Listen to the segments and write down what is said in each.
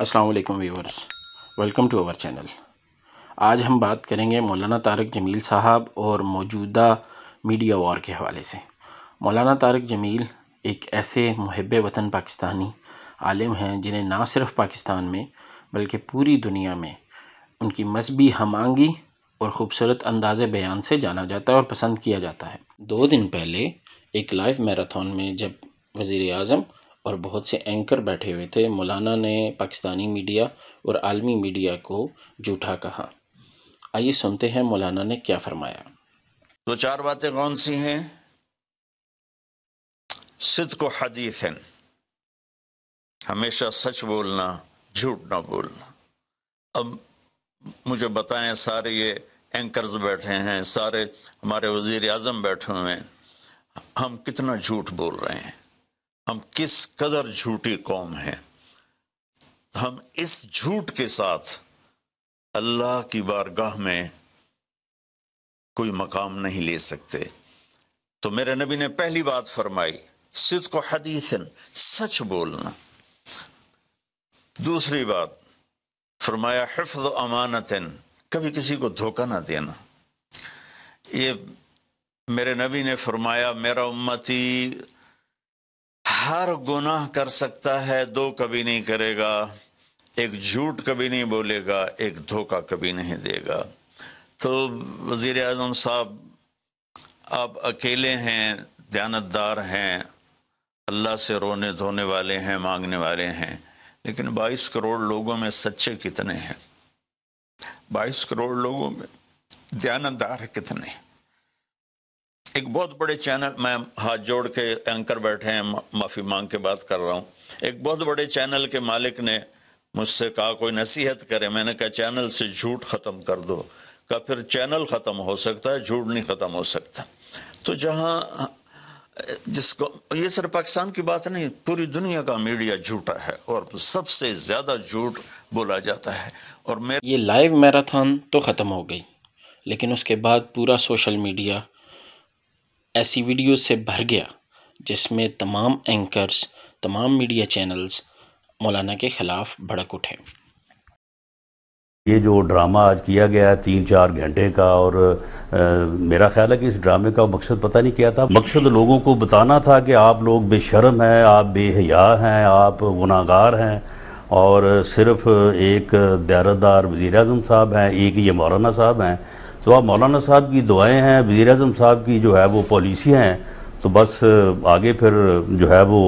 अस्सलाम वालेकुम viewers welcome to our channel आज हम बात करेंगे मौलाना तारक जमील साहब और मौजूदा मीडिया वॉर के हवाले से मौलाना तारक जमील एक ऐसे महब वतन पाकिस्तानी आलिम हैं जिन्हें ना सिर्फ पाकिस्तान में बल्कि पूरी दुनिया में उनकी मजहबी हमांगी और ख़ूबसूरत अंदाज़ बयान से जाना जाता है और पसंद किया जाता है दो दिन पहले एक लाइव मैराथन में जब वज़ी अजम और बहुत से एंकर बैठे हुए थे मौलाना ने पाकिस्तानी मीडिया और आलमी मीडिया को झूठा कहा आइए सुनते हैं मौलाना ने क्या फरमाया तो चार बातें कौन सी हैं सिद्ध को हदीफ हमेशा सच बोलना झूठ ना बोलना अब मुझे बताएं सारे ये एंकर्स बैठे हैं सारे हमारे वजीर अजम बैठे हुए हैं हम कितना झूठ बोल रहे हैं हम किस कदर झूठी कौम हैं हम इस झूठ के साथ अल्लाह की बारगाह में कोई मकाम नहीं ले सकते तो मेरे नबी ने पहली बात फरमाई सिद को हदीसन सच बोलना दूसरी बात फरमाया हिफ्ज अमानतन कभी किसी को धोखा ना देना ये मेरे नबी ने फरमाया मेरा उम्मती हर गुनाह कर सकता है दो कभी नहीं करेगा एक झूठ कभी नहीं बोलेगा एक धोखा कभी नहीं देगा तो वज़ी अजम साहब आप अकेले हैं दयानतदार हैं अल्लाह से रोने धोने वाले हैं मांगने वाले हैं लेकिन 22 करोड़ लोगों में सच्चे कितने हैं 22 करोड़ लोगों में दयानतदार कितने हैं एक बहुत बड़े चैनल मैं हाथ जोड़ के एंकर बैठे हैं माफ़ी मांग के बात कर रहा हूँ एक बहुत बड़े चैनल के मालिक ने मुझसे कहा कोई नसीहत करे मैंने कहा चैनल से झूठ ख़त्म कर दो का फिर चैनल ख़त्म हो सकता है झूठ नहीं ख़त्म हो सकता तो जहाँ जिसको ये सिर्फ पाकिस्तान की बात नहीं पूरी दुनिया का मीडिया झूठा है और सबसे ज़्यादा झूठ बोला जाता है और मेरे ये लाइव मैराथन तो ख़त्म हो गई लेकिन उसके बाद पूरा सोशल मीडिया ऐसी वीडियो से भर गया जिसमें तमाम एंकर्स तमाम मीडिया चैनल्स मौलाना के ख़िलाफ़ भड़क उठे ये जो ड्रामा आज किया गया है तीन चार घंटे का और आ, मेरा ख्याल है कि इस ड्रामे का मकसद पता नहीं क्या था मकसद लोगों को बताना था कि आप लोग बेशरम हैं आप बेहया हैं आप गुनागार हैं और सिर्फ एक दारदार वजीर अजम साहब हैं एक ये मौलाना साहब हैं तो आप मौलाना साहब की दुआएं हैं वजीर अजम साहब की जो है वो पॉलिसियाँ हैं तो बस आगे फिर जो है वो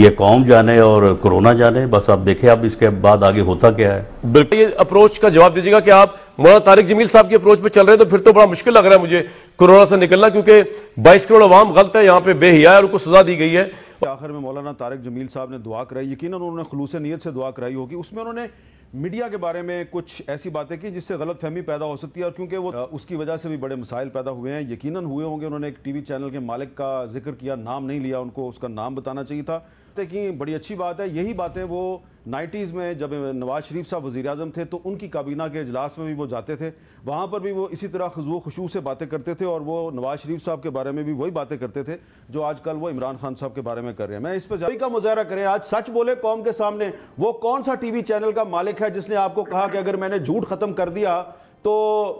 ये कौम जाने और कोरोना जाने बस आप देखें अब इसके बाद आगे होता क्या है बिल्कुल ये अप्रोच का जवाब दीजिएगा कि आप मौलाना तारिक जमील साहब की अप्रोच पे चल रहे हैं तो फिर तो बड़ा मुश्किल लग रहा है मुझे कोरोना से निकलना क्योंकि 22 करोड़ अवाम गलत है यहाँ पे बेहिया है और उनको सजा दी गई है आखिर में मौलाना तारिक जमील साहब ने दुआ कराई यकीन उन्होंने खलूस नीयत से दुआ कराई होगी उसमें उन्होंने मीडिया के बारे में कुछ ऐसी बातें की जिससे गलत फहमी पैदा हो सकती है और क्योंकि वो उसकी वजह से भी बड़े मसाइल पैदा हुए हैं यकीनन हुए होंगे उन्होंने एक टीवी चैनल के मालिक का जिक्र किया नाम नहीं लिया उनको उसका नाम बताना चाहिए था कि बड़ी अच्छी बात है यही बातें वो नाइन्टीज़ में जब नवाज शरीफ साहब वज़ी अजम थे तो उनकी काबीना के अजलास में भी वो जाते थे वहाँ पर भी वो इसी तरह खजू खुशू से बातें करते थे और वो नवाज शरीफ साहब के बारे में भी वही बातें करते थे जो आज कल वो इमरान खान साहब के बारे में कर रहे हैं मैं इस पर जारी का मुजाहरा करें आज सच बोले कौम के सामने वो कौन सा टी वी चैनल का मालिक है जिसने आपको कहा कि अगर मैंने झूठ ख़त्म कर दिया तो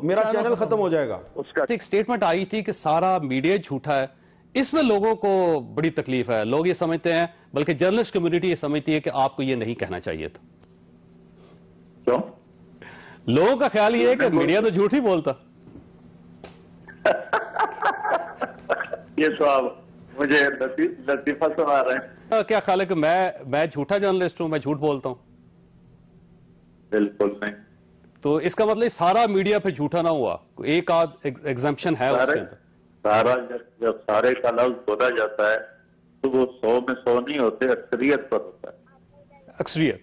मेरा चैनल ख़त्म हो जाएगा उसका एक स्टेटमेंट आई थी कि सारा मीडिया झूठा है इसमें लोगों को बड़ी तकलीफ है लोग ये समझते हैं बल्कि जर्नलिस्ट कम्युनिटी ये समझती है कि आपको ये नहीं कहना चाहिए था क्यों लोगों का ख्याल ये है कि मीडिया तो झूठ ही बोलता ये सवाल तो मुझे लतीफा सुना रहे हैं क्या ख्याल है कि मैं मैं झूठा जर्नलिस्ट हूं मैं झूठ बोलता हूं बिल्कुल नहीं तो इसका मतलब सारा मीडिया पे झूठा ना हुआ एक आध एग्जाम्पन है उसके अंदर सारा जब जब सारे का लफ्ज बोला जाता है तो वो सौ में सौ नहीं होते अक्सरियत पर होता है अक्सरियत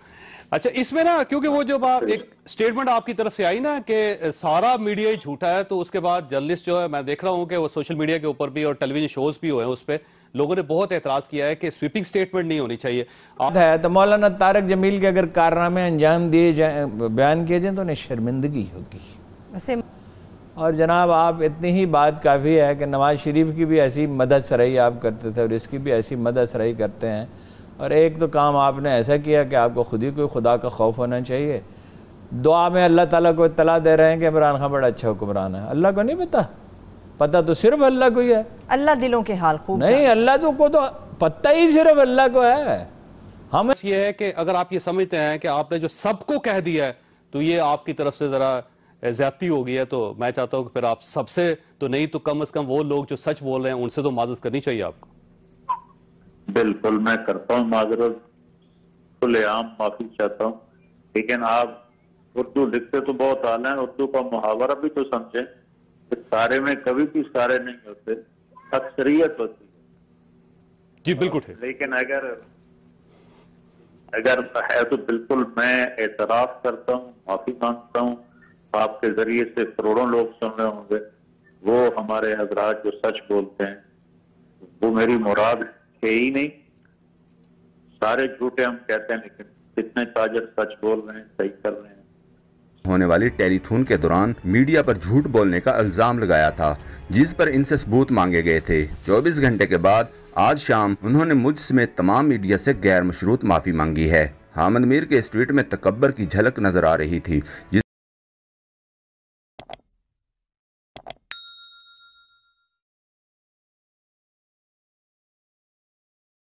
अच्छा इसमें ना क्योंकि वो जब आप एक स्टेटमेंट आपकी तरफ से आई ना कि सारा मीडिया ही झूठा है तो उसके बाद जर्नलिस्ट जो है मैं देख रहा हूँ कि वो सोशल मीडिया के ऊपर भी और टेलीविजन शोज भी हुए हैं उस पर लोगों ने बहुत एतराज किया है कि स्वीपिंग स्टेटमेंट नहीं होनी चाहिए है तो मौलाना तारक जमील के अगर कारनामे अंजाम दिए जाए बयान किए जाए तो उन्हें शर्मिंदगी होगी और जनाब आप इतनी ही बात काफ़ी है कि नवाज़ शरीफ की भी ऐसी मदद सराही आप करते थे और इसकी भी ऐसी मदद सराही करते हैं और एक तो काम आपने ऐसा किया कि आपको खुद ही कोई खुदा का खौफ होना चाहिए दुआ में अल्लाह ताला को इतला दे रहे हैं कि इमरान खान बड़ा अच्छा हुक्मरान है अल्लाह को नहीं पता पता तो सिर्फ अल्लाह को ही है अल्लाह दिलों के हाल खूब नहीं अल्लाह तो को तो पता ही सिर्फ अल्लाह को है हम ये है कि अगर आप ये समझते हैं कि आपने जो सबको कह दिया है तो ये आपकी तरफ से ज़रा ज्यादती हो गई है तो मैं चाहता हूँ कि फिर आप सबसे तो नहीं तो कम अज कम वो लोग जो सच बोल रहे हैं उनसे तो माजत करनी चाहिए आपको बिल्कुल मैं करता हूँ माजरत खुलेआम माफी चाहता हूँ लेकिन आप उर्दू लिखते तो बहुत आला है उर्दू का मुहावरा भी तो समझे सारे में कभी भी सारे नहीं होते अक्सरियत होती है जी बिल्कुल लेकिन अगर अगर है तो बिल्कुल मैं एतराफ करता हूँ माफी मांगता हूँ आपके जरिए से करोड़ों लोग सुन रहे होंगे वो हमारे हजरात जो सच बोलते हैं वो मेरी मुराद है ही नहीं सारे झूठे हम कहते हैं लेकिन कितने ताजर सच बोल रहे हैं सही कर रहे हैं होने वाली टेलीथून के दौरान मीडिया पर झूठ बोलने का इल्जाम लगाया था जिस पर इनसे सबूत मांगे गए थे 24 घंटे के बाद आज शाम उन्होंने मुझ समेत तमाम मीडिया से गैर मशरूत माफी मांगी है हामिद मीर के इस ट्वीट में तकबर की झलक नजर आ रही थी